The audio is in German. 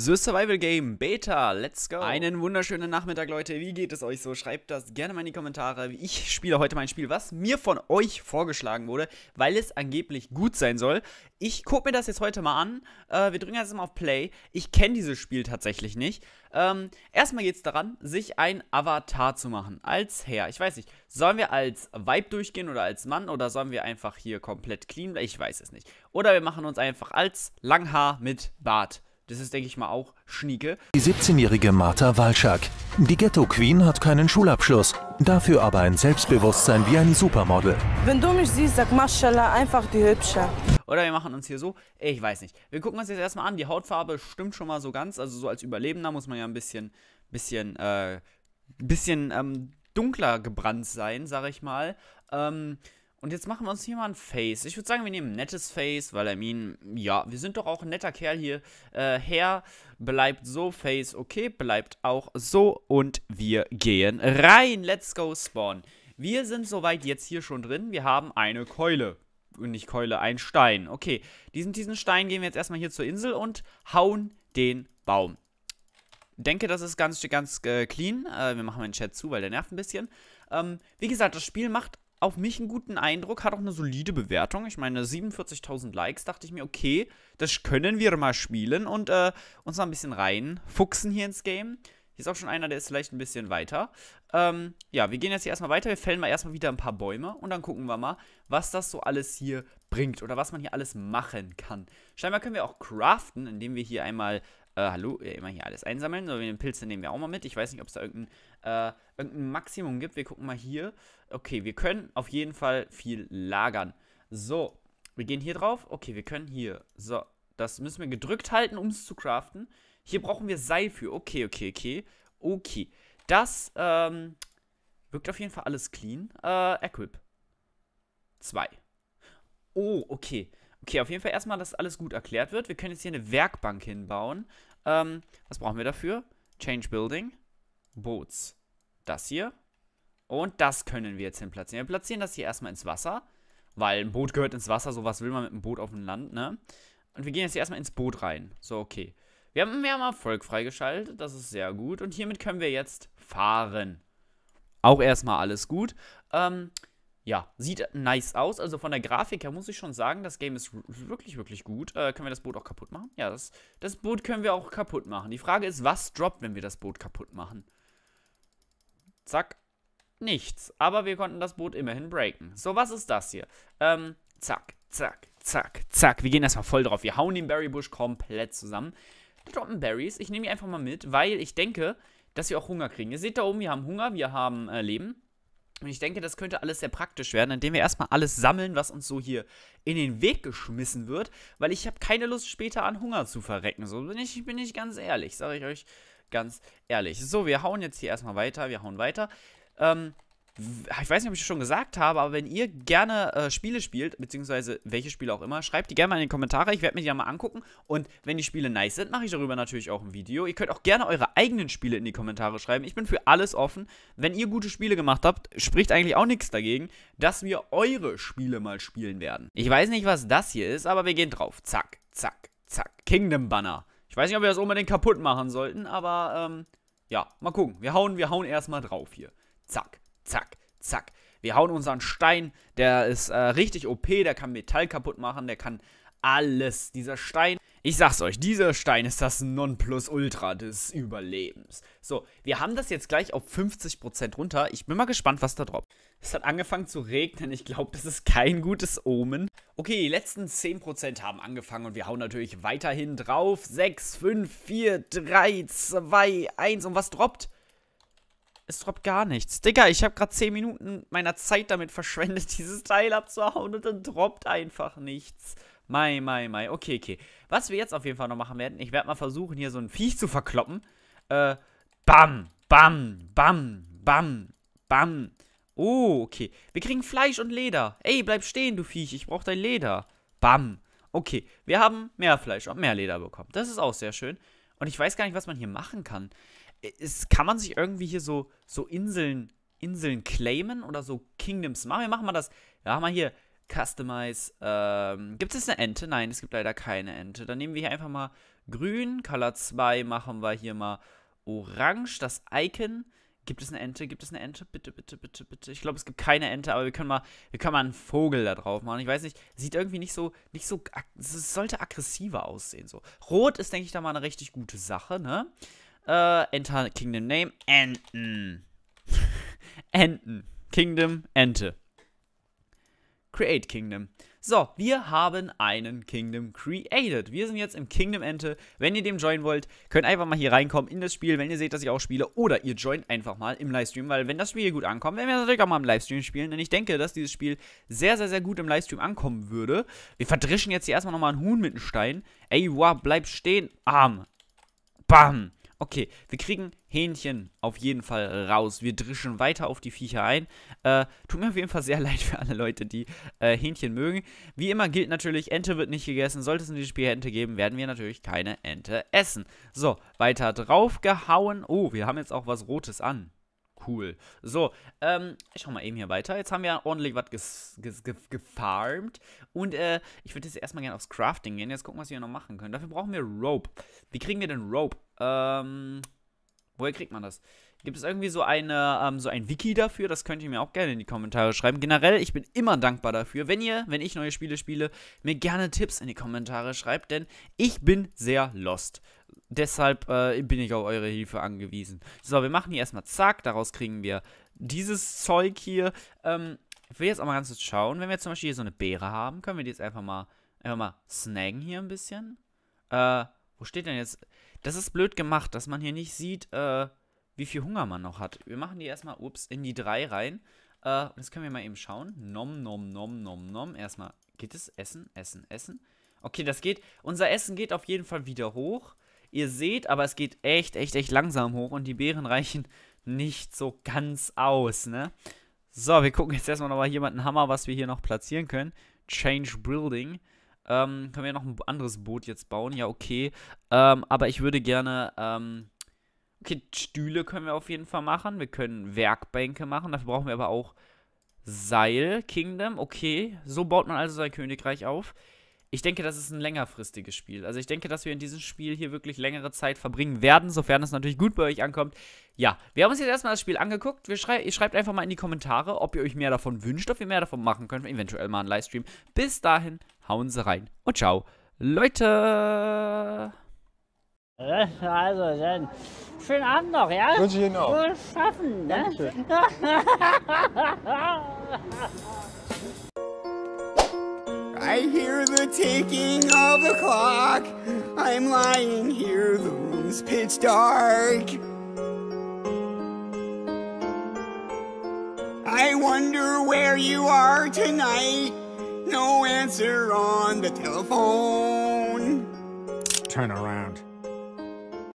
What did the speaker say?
The Survival Game Beta, let's go! Einen wunderschönen Nachmittag, Leute. Wie geht es euch so? Schreibt das gerne mal in die Kommentare. Ich spiele heute mein Spiel, was mir von euch vorgeschlagen wurde, weil es angeblich gut sein soll. Ich gucke mir das jetzt heute mal an. Äh, wir drücken jetzt mal auf Play. Ich kenne dieses Spiel tatsächlich nicht. Ähm, erstmal geht es daran, sich ein Avatar zu machen. Als Herr. Ich weiß nicht, sollen wir als Vibe durchgehen oder als Mann oder sollen wir einfach hier komplett clean? Ich weiß es nicht. Oder wir machen uns einfach als Langhaar mit Bart das ist, denke ich mal, auch Schnieke. Die 17-jährige Martha Walschak. Die Ghetto Queen hat keinen Schulabschluss, dafür aber ein Selbstbewusstsein wie ein Supermodel. Wenn du mich siehst, sag Maschallah, einfach die Hübsche. Oder wir machen uns hier so, ich weiß nicht. Wir gucken uns jetzt erstmal an, die Hautfarbe stimmt schon mal so ganz. Also so als Überlebender muss man ja ein bisschen, bisschen, äh, bisschen ähm, dunkler gebrannt sein, sag ich mal. Ähm, und jetzt machen wir uns hier mal ein Face. Ich würde sagen, wir nehmen ein nettes Face, weil, I mean, ja, wir sind doch auch ein netter Kerl hier. Äh, Herr, bleibt so, Face, okay, bleibt auch so. Und wir gehen rein. Let's go, Spawn. Wir sind soweit jetzt hier schon drin. Wir haben eine Keule. Und nicht Keule, ein Stein. Okay, diesen, diesen Stein gehen wir jetzt erstmal hier zur Insel und hauen den Baum. Denke, das ist ganz, ganz äh, clean. Äh, wir machen den Chat zu, weil der nervt ein bisschen. Ähm, wie gesagt, das Spiel macht auf mich einen guten Eindruck, hat auch eine solide Bewertung. Ich meine, 47.000 Likes, dachte ich mir, okay, das können wir mal spielen und äh, uns mal ein bisschen reinfuchsen hier ins Game. Hier ist auch schon einer, der ist vielleicht ein bisschen weiter. Ähm, ja, wir gehen jetzt hier erstmal weiter. Wir fällen mal erstmal wieder ein paar Bäume und dann gucken wir mal, was das so alles hier bringt oder was man hier alles machen kann. Scheinbar können wir auch craften, indem wir hier einmal äh, hallo, immer hier alles einsammeln. So, den Pilze nehmen wir auch mal mit. Ich weiß nicht, ob es da irgendein, äh, irgendein Maximum gibt. Wir gucken mal hier. Okay, wir können auf jeden Fall viel lagern. So, wir gehen hier drauf. Okay, wir können hier. So, das müssen wir gedrückt halten, um es zu craften. Hier brauchen wir Seil für. Okay, okay, okay. Okay. Das, ähm, wirkt auf jeden Fall alles clean. Äh, Equip. Zwei. Oh, okay. Okay, auf jeden Fall erstmal, dass alles gut erklärt wird. Wir können jetzt hier eine Werkbank hinbauen. Ähm, was brauchen wir dafür? Change Building, Boots, das hier und das können wir jetzt hin platzieren. Wir platzieren das hier erstmal ins Wasser, weil ein Boot gehört ins Wasser, So was will man mit einem Boot auf dem Land, ne? Und wir gehen jetzt hier erstmal ins Boot rein. So, okay. Wir haben, wir haben Erfolg freigeschaltet, das ist sehr gut und hiermit können wir jetzt fahren. Auch erstmal alles gut. Ähm, ja, sieht nice aus. Also von der Grafik her muss ich schon sagen, das Game ist wirklich, wirklich gut. Äh, können wir das Boot auch kaputt machen? Ja, das, das Boot können wir auch kaputt machen. Die Frage ist, was droppt, wenn wir das Boot kaputt machen? Zack. Nichts. Aber wir konnten das Boot immerhin breaken. So, was ist das hier? Ähm, zack, zack, zack, zack. Wir gehen erstmal voll drauf. Wir hauen den Berrybusch komplett zusammen. Wir droppen Berries. Ich nehme die einfach mal mit, weil ich denke, dass wir auch Hunger kriegen. Ihr seht da oben, wir haben Hunger, wir haben äh, Leben. Und ich denke, das könnte alles sehr praktisch werden, indem wir erstmal alles sammeln, was uns so hier in den Weg geschmissen wird, weil ich habe keine Lust, später an Hunger zu verrecken. So bin ich, bin ich ganz ehrlich, sage ich euch ganz ehrlich. So, wir hauen jetzt hier erstmal weiter, wir hauen weiter. Ähm, ich weiß nicht, ob ich das schon gesagt habe, aber wenn ihr gerne äh, Spiele spielt, beziehungsweise welche Spiele auch immer, schreibt die gerne mal in die Kommentare. Ich werde mir die ja mal angucken. Und wenn die Spiele nice sind, mache ich darüber natürlich auch ein Video. Ihr könnt auch gerne eure eigenen Spiele in die Kommentare schreiben. Ich bin für alles offen. Wenn ihr gute Spiele gemacht habt, spricht eigentlich auch nichts dagegen, dass wir eure Spiele mal spielen werden. Ich weiß nicht, was das hier ist, aber wir gehen drauf. Zack, zack, zack. Kingdom Banner. Ich weiß nicht, ob wir das unbedingt kaputt machen sollten, aber ähm, ja, mal gucken. Wir hauen, wir hauen erstmal drauf hier. Zack zack, zack. Wir hauen unseren Stein, der ist äh, richtig OP, der kann Metall kaputt machen, der kann alles. Dieser Stein, ich sag's euch, dieser Stein ist das Nonplusultra des Überlebens. So, wir haben das jetzt gleich auf 50% runter. Ich bin mal gespannt, was da droppt. Es hat angefangen zu regnen. Ich glaube, das ist kein gutes Omen. Okay, die letzten 10% haben angefangen und wir hauen natürlich weiterhin drauf. 6, 5, 4, 3, 2, 1 und was droppt? Es droppt gar nichts. Digga, ich habe gerade 10 Minuten meiner Zeit damit verschwendet, dieses Teil abzuhauen und dann droppt einfach nichts. Mai, mai, mai. Okay, okay. Was wir jetzt auf jeden Fall noch machen werden, ich werde mal versuchen, hier so ein Viech zu verkloppen. Äh, bam, bam, bam, bam, bam. Oh, okay. Wir kriegen Fleisch und Leder. Ey, bleib stehen, du Viech. Ich brauche dein Leder. Bam. Okay, wir haben mehr Fleisch und mehr Leder bekommen. Das ist auch sehr schön. Und ich weiß gar nicht, was man hier machen kann ist, äh, kann man sich irgendwie hier so, so Inseln, Inseln claimen oder so Kingdoms machen? Wir machen mal das. Ja, haben wir hier Customize. Ähm, gibt es eine Ente? Nein, es gibt leider keine Ente. Dann nehmen wir hier einfach mal grün. Color 2 machen wir hier mal orange. Das Icon. Gibt es eine Ente? Gibt es eine Ente? Bitte, bitte, bitte, bitte. Ich glaube, es gibt keine Ente, aber wir können mal, wir können mal einen Vogel da drauf machen. Ich weiß nicht, sieht irgendwie nicht so, nicht so, es sollte aggressiver aussehen so. Rot ist, denke ich, da mal eine richtig gute Sache, ne? Äh, Enter Kingdom Name. Enten. Enten. Kingdom, Ente. Create Kingdom. So, wir haben einen Kingdom created. Wir sind jetzt im Kingdom Ente. Wenn ihr dem joinen wollt, könnt einfach mal hier reinkommen in das Spiel, wenn ihr seht, dass ich auch spiele. Oder ihr joint einfach mal im Livestream, weil wenn das Spiel hier gut ankommt, werden wir natürlich auch mal im Livestream spielen. Denn ich denke, dass dieses Spiel sehr, sehr, sehr gut im Livestream ankommen würde. Wir verdrischen jetzt hier erstmal nochmal einen Huhn mit einem Stein. Ey, wow, bleib stehen. Arm. Bam. Okay, wir kriegen Hähnchen auf jeden Fall raus. Wir drischen weiter auf die Viecher ein. Äh, tut mir auf jeden Fall sehr leid für alle Leute, die äh, Hähnchen mögen. Wie immer gilt natürlich, Ente wird nicht gegessen. Sollte es in diesem Spiel Ente geben, werden wir natürlich keine Ente essen. So, weiter drauf gehauen. Oh, wir haben jetzt auch was Rotes an. Cool. So, ähm, ich schau mal eben hier weiter. Jetzt haben wir ordentlich was gefarmt. Und äh, ich würde jetzt erstmal gerne aufs Crafting gehen. Jetzt gucken, was wir hier noch machen können. Dafür brauchen wir Rope. Wie kriegen wir denn Rope? Ähm, woher kriegt man das? Gibt es irgendwie so, eine, ähm, so ein Wiki dafür? Das könnt ihr mir auch gerne in die Kommentare schreiben. Generell, ich bin immer dankbar dafür, wenn ihr, wenn ich neue Spiele spiele, mir gerne Tipps in die Kommentare schreibt, denn ich bin sehr lost. Deshalb äh, bin ich auf eure Hilfe angewiesen. So, wir machen hier erstmal zack, daraus kriegen wir dieses Zeug hier. Ähm, ich will jetzt auch mal ganz kurz schauen. Wenn wir jetzt zum Beispiel hier so eine Beere haben, können wir die jetzt einfach mal, einfach mal snaggen hier ein bisschen. Äh, wo steht denn jetzt? Das ist blöd gemacht, dass man hier nicht sieht, äh, wie viel Hunger man noch hat. Wir machen die erstmal, ups, in die drei rein. Äh, das können wir mal eben schauen. Nom, nom, nom, nom, nom. Erstmal, geht es? Essen, Essen, Essen. Okay, das geht. Unser Essen geht auf jeden Fall wieder hoch. Ihr seht, aber es geht echt, echt, echt langsam hoch und die Beeren reichen nicht so ganz aus, ne? So, wir gucken jetzt erstmal nochmal hier mal einen Hammer, was wir hier noch platzieren können. Change Building. Ähm, können wir noch ein anderes Boot jetzt bauen? Ja, okay. Ähm, aber ich würde gerne, ähm, okay, Stühle können wir auf jeden Fall machen. Wir können Werkbänke machen. Dafür brauchen wir aber auch Seil Kingdom. Okay, so baut man also sein Königreich auf ich denke, das ist ein längerfristiges Spiel. Also ich denke, dass wir in diesem Spiel hier wirklich längere Zeit verbringen werden, sofern es natürlich gut bei euch ankommt. Ja, wir haben uns jetzt erstmal das Spiel angeguckt. Wir schrei ihr schreibt einfach mal in die Kommentare, ob ihr euch mehr davon wünscht, ob ihr mehr davon machen könnt, eventuell mal einen Livestream. Bis dahin, hauen sie rein und ciao, Leute! Äh, also dann, schönen Abend noch, ja? Wünsche ich Ihnen auch. Gut schaffen, ne? Dankeschön. I hear the ticking of the clock. I'm lying here, the room's pitch dark. I wonder where you are tonight. No answer on the telephone. Turn around.